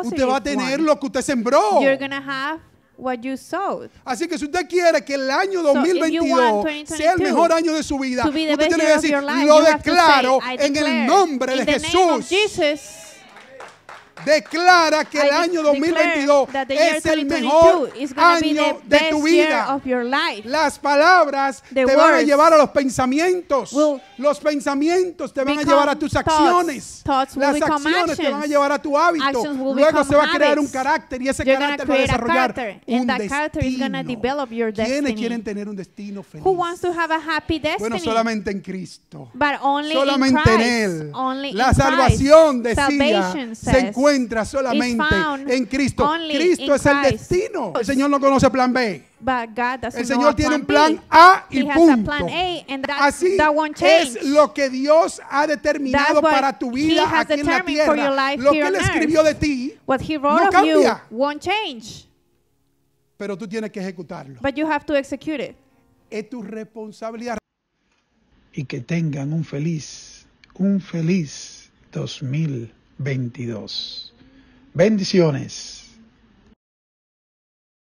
usted va a tener lo que usted sembró. Así que si usted quiere que el año 2022 sea el mejor año de su vida, usted tiene que decir, lo declaro en el nombre de Jesús declara que el año 2022 es el mejor año de tu vida. Las palabras te van a llevar a los pensamientos. Los pensamientos te van a llevar a tus acciones. Las acciones te van a llevar a tu hábito. Luego se va a crear un carácter y ese carácter va a desarrollar un destino. ¿Quiénes quieren tener un destino feliz? bueno, solamente en Cristo. solamente en Él. La salvación de decía, se encuentra entra solamente en Cristo. Cristo es el destino. El Señor no conoce plan B. el Señor tiene un plan A y punto. Así es lo que Dios ha determinado para tu vida aquí en la tierra. Lo que Él escribió de ti no cambia. Pero tú tienes que ejecutarlo. Es tu responsabilidad. Y que tengan un feliz, un feliz 2000. 22. Bendiciones.